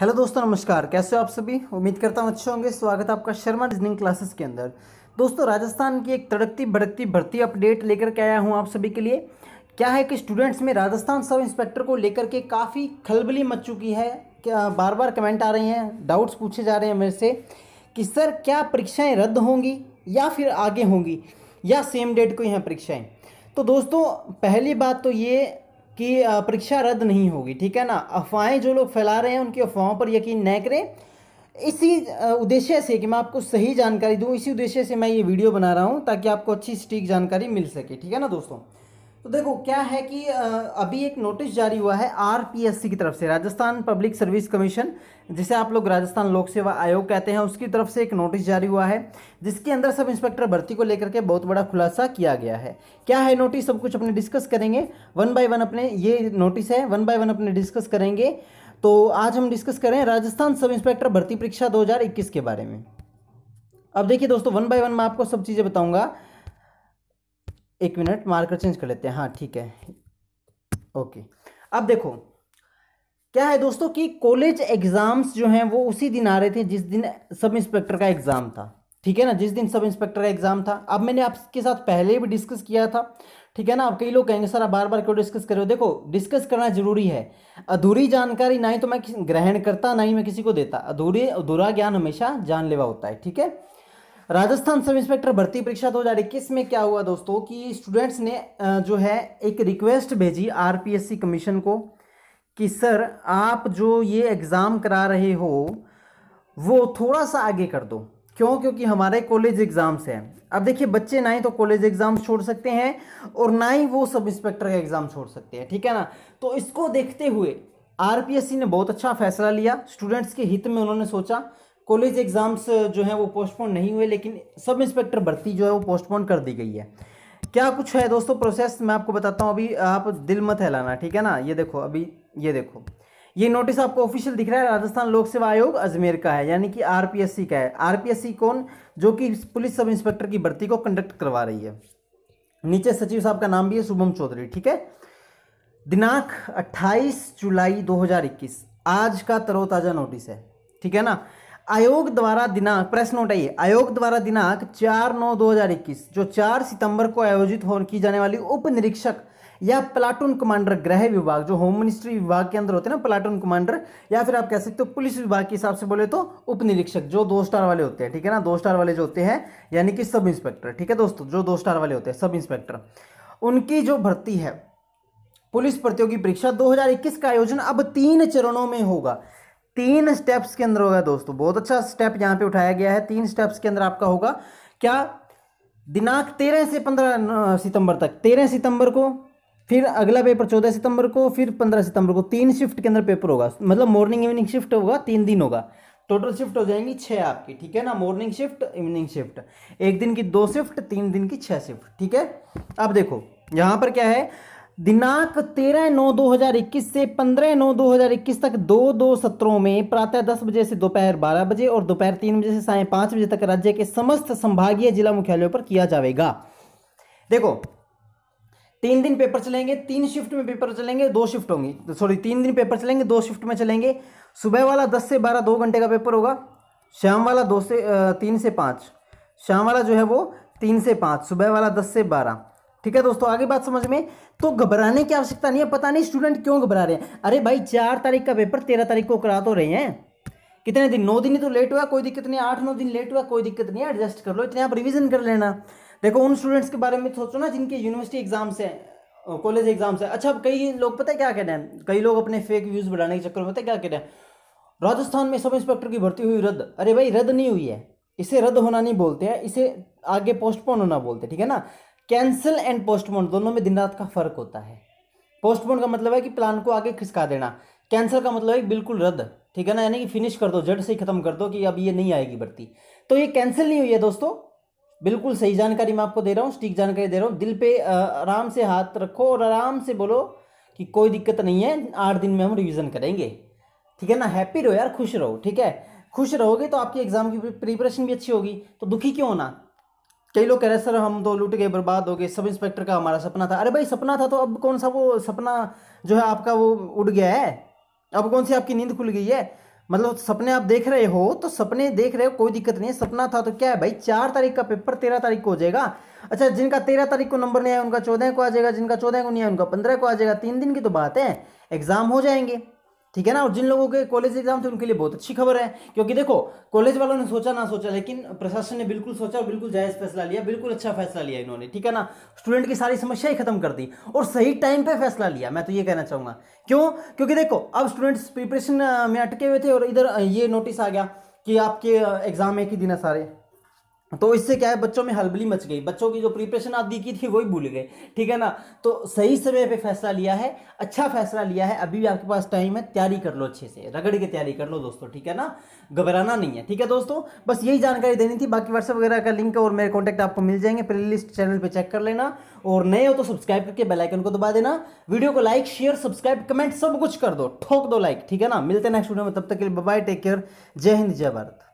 hello दोस्तों नमस्कार कैसे हो आप सभी उम्मीद करता हूँ अच्छे होंगे स्वागत है आपका शर्मा रीजनिंग क्लासेस के अंदर दोस्तों राजस्थान की एक तड़कती भड़कती भर्ती अपडेट लेकर के आया हूँ आप सभी के लिए क्या है कि स्टूडेंट्स में राजस्थान सब इंस्पेक्टर को लेकर के काफ़ी खलबली मच चुकी है क्या बार बार कमेंट आ रहे हैं डाउट्स पूछे जा रहे हैं मेरे से कि सर क्या परीक्षाएँ रद्द होंगी या फिर आगे होंगी या सेम डेट को यहाँ परीक्षाएँ तो दोस्तों पहली बात तो ये कि परीक्षा रद्द नहीं होगी ठीक है ना अफवाहें जो लोग फैला रहे हैं उनकी अफवाहों पर यकीन न करें इसी उद्देश्य से कि मैं आपको सही जानकारी दूं इसी उद्देश्य से मैं ये वीडियो बना रहा हूं ताकि आपको अच्छी सटीक जानकारी मिल सके ठीक है ना दोस्तों तो देखो क्या है कि अभी एक नोटिस जारी हुआ है आरपीएससी की तरफ से राजस्थान पब्लिक सर्विस कमीशन जिसे आप लोग राजस्थान लोक सेवा आयोग कहते हैं उसकी तरफ से एक नोटिस जारी हुआ है जिसके अंदर सब इंस्पेक्टर भर्ती को लेकर के बहुत बड़ा खुलासा किया गया है क्या है नोटिस सब कुछ अपने डिस्कस करेंगे वन बाय वन अपने ये नोटिस है वन बाय वन अपने डिस्कस करेंगे तो आज हम डिस्कस करें राजस्थान सब इंस्पेक्टर भर्ती परीक्षा दो के बारे में अब देखिए दोस्तों वन बाय वन मैं आपको सब चीज़ें बताऊंगा एक मिनट मार्कर चेंज कर लेते हैं हाँ ठीक है ओके अब देखो क्या है दोस्तों कि कॉलेज एग्ज़ाम्स जो हैं वो उसी दिन आ रहे थे जिस दिन सब इंस्पेक्टर का एग्ज़ाम था ठीक है ना जिस दिन सब इंस्पेक्टर का एग्ज़ाम था अब मैंने आपके साथ पहले भी डिस्कस किया था ठीक है ना आप कई लोग कहेंगे सर आप बार बार क्यों डिस्कस कर रहे हो देखो डिस्कस करना जरूरी है अधूरी जानकारी ना ही तो मैं ग्रहण करता ना ही मैं किसी को देता अधूरी अधूरा ज्ञान हमेशा जानलेवा होता है ठीक है राजस्थान सब इंस्पेक्टर भर्ती परीक्षा 2021 में क्या हुआ दोस्तों कि स्टूडेंट्स ने जो है एक रिक्वेस्ट भेजी आरपीएससी कमीशन को कि सर आप जो ये एग्ज़ाम करा रहे हो वो थोड़ा सा आगे कर दो क्यों क्योंकि हमारे कॉलेज एग्ज़ाम्स हैं अब देखिए बच्चे ना ही तो कॉलेज एग्ज़ाम छोड़ सकते हैं और ना ही वो सब इंस्पेक्टर का एग्ज़ाम छोड़ सकते हैं ठीक है ना तो इसको देखते हुए आरपीएससी ने बहुत अच्छा फैसला लिया स्टूडेंट्स के हित में उन्होंने सोचा कॉलेज एग्ज़ाम्स जो हैं वो पोस्टपोन नहीं हुए लेकिन सब इंस्पेक्टर भर्ती जो है वो पोस्टपोन कर दी गई है क्या कुछ है दोस्तों प्रोसेस मैं आपको बताता हूँ अभी आप दिल मत हैलाना ठीक है ना ये देखो अभी ये देखो ये नोटिस आपको ऑफिशियल दिख रहा है राजस्थान लोक सेवा आयोग अजमेर का है यानी कि आरपीएससी का है आरपीएससी कौन जो कि पुलिस सब इंस्पेक्टर की भर्ती को कंडक्ट करवा रही है नीचे सचिव साहब का नाम भी है शुभम चौधरी ठीक है दिनांक 28 जुलाई 2021 आज का तरोताज़ा नोटिस है ठीक है ना आयोग द्वारा दिनांक प्रश्न उठाइए आयोग द्वारा दिनांक चार नौ दो हजार इक्कीस जो चार सितंबर को आयोजित हो की जाने वाली उप निरीक्षक या प्लाटून कमांडर गृह विभाग जो होम मिनिस्ट्री विभाग के अंदर होते हैं ना प्लाटून कमांडर या फिर आप कह सकते हो पुलिस विभाग के हिसाब से बोले तो उप निरीक्षक जो दो स्टार वाले होते हैं ठीक है ना दो स्टार वाले जो होते हैं यानी कि सब इंस्पेक्टर ठीक है दोस्तों जो दो स्टार वाले होते हैं सब इंस्पेक्टर उनकी जो भर्ती है पुलिस प्रतियोगी परीक्षा 2021 का आयोजन अब तीन चरणों में होगा तीन स्टेप्स के अंदर होगा दोस्तों बहुत अच्छा स्टेप यहाँ पे उठाया गया है तीन स्टेप्स के अंदर आपका होगा क्या दिनांक तेरह से पंद्रह सितंबर तक तेरह सितंबर को फिर अगला पेपर चौदह सितंबर को फिर पंद्रह सितंबर को तीन शिफ्ट के अंदर पेपर होगा मतलब मॉर्निंग इवनिंग शिफ्ट होगा तीन दिन होगा टोटल शिफ्ट हो जाएंगी छः आपकी ठीक है ना मॉर्निंग शिफ्ट इवनिंग शिफ्ट एक दिन की दो शिफ्ट तीन दिन की छः शिफ्ट ठीक है अब देखो यहाँ पर क्या है दिनांक 13 नौ 2021 से 15 नौ 2021 तक दो दो सत्रों में प्रातः दस बजे से दोपहर बारह बजे और दोपहर तीन बजे से साय पांच बजे तक राज्य के समस्त संभागीय जिला मुख्यालयों पर किया जाएगा देखो तीन दिन पेपर चलेंगे तीन शिफ्ट में पेपर चलेंगे दो शिफ्ट होंगे सॉरी तीन दिन पेपर चलेंगे दो शिफ्ट में चलेंगे सुबह वाला दस से बारह दो घंटे का पेपर होगा शाम वाला दो से तीन से पाँच शाम वाला जो है वो तीन से पाँच सुबह वाला दस से बारह ठीक है दोस्तों आगे बात समझ में तो घबराने की आवश्यकता नहीं है पता नहीं स्टूडेंट क्यों घबरा रहे हैं अरे भाई चार तारीख का पेपर तेरह तारीख को करा तो रहे हैं कितने दिन नौ दिन ही तो लेट हुआ कोई दिक्कत नहीं आठ नौ दिन लेट हुआ कोई दिक्कत नहीं एडजस्ट कर लो इतने आप रिविजन कर लेना देखो उन स्टूडेंट्स के बारे में सोचो ना जिनके यूनिवर्सिटी एग्जाम हैं कॉलेज एग्जाम से अच्छा कई लोग पता है क्या कह रहे हैं कई लोग अपने फेक व्यूज़ बढ़ाने के चक्कर में पता है क्या कह रहे हैं राजस्थान में सब इंस्पेक्टर की भर्ती हुई रद्द अरे भाई रद्द नहीं हुई है इसे रद्द होना नहीं बोलते हैं इसे आगे पोस्टपोन होना बोलते हैं ठीक है ना कैंसिल एंड पोस्टपोन दोनों में दिन रात का फर्क होता है पोस्टपोन का मतलब है कि प्लान को आगे खिसका देना कैंसिल का मतलब है बिल्कुल रद्द ठीक है ना यानी कि फिनिश कर दो जड़ से ही खत्म कर दो कि अब ये नहीं आएगी भर्ती तो ये कैंसिल नहीं हुई है दोस्तों बिल्कुल सही जानकारी मैं आपको दे रहा हूँ स्टीक जानकारी दे रहा हूँ दिल पे आराम से हाथ रखो और आराम से बोलो कि कोई दिक्कत नहीं है आठ दिन में हम रिविज़न करेंगे ठीक है ना हैप्पी रहो यार खुश रहो ठीक है खुश रहोगे तो आपकी एग्ज़ाम की प्रिपरेशन भी अच्छी होगी तो दुखी क्यों होना कई लोग कह रहे सर हम तो लूट गए बर्बाद हो गए सब इंस्पेक्टर का हमारा सपना था अरे भाई सपना था तो अब कौन सा वो सपना जो है आपका वो उड़ गया है अब कौन सी आपकी नींद खुल गई है मतलब सपने आप देख रहे हो तो सपने देख रहे हो कोई दिक्कत नहीं है सपना था तो क्या है भाई चार तारीख का पेपर तेरह तारीख को हो जाएगा अच्छा जिनका तेरह तारीख को नंबर नहीं आया उनका चौदह को आ जाएगा जिनका चौदह को नहीं आया उनका पंद्रह को आ जाएगा तीन दिन की तो बात है एग्जाम हो जाएंगे ठीक है ना और जिन लोगों के कॉलेज एग्जाम थे उनके लिए बहुत अच्छी खबर है क्योंकि देखो कॉलेज वालों ने सोचा ना सोचा लेकिन प्रशासन ने बिल्कुल सोचा और बिल्कुल जायज़ फैसला लिया बिल्कुल अच्छा फैसला लिया इन्होंने ठीक है ना स्टूडेंट की सारी समस्या ही खत्म कर दी और सही टाइम पे फैसला लिया मैं तो ये कहना चाहूँगा क्यों क्योंकि देखो अब स्टूडेंट्स प्रिपरेशन में अटके हुए थे और इधर ये नोटिस आ गया कि आपके एग्ज़ाम एक ही दिन है सारे तो इससे क्या है बच्चों में हलबली मच गई बच्चों की जो प्रिपरेशन आदि की थी वही भूल गए ठीक है ना तो सही समय पे फैसला लिया है अच्छा फैसला लिया है अभी भी आपके पास टाइम है तैयारी कर लो अच्छे से रगड़ के तैयारी कर लो दोस्तों ठीक है ना घबराना नहीं है ठीक है दोस्तों बस यही जानकारी देनी थी बाकी व्हाट्सअप वगैरह का लिंक और मेरे कॉन्टैक्ट आपको मिल जाएंगे प्ले लिस्ट चैनल पर चेक कर लेना और नए हो तो सब्सक्राइब करके बेलाइकन को दबा देना वीडियो को लाइक शेयर सब्सक्राइब कमेंट सब कुछ कर दो ठोक दो लाइक ठीक है ना मिलते नेक्स्ट वीडियो में तब तक के लिए बाय टेक केयर जय हिंद जय भारत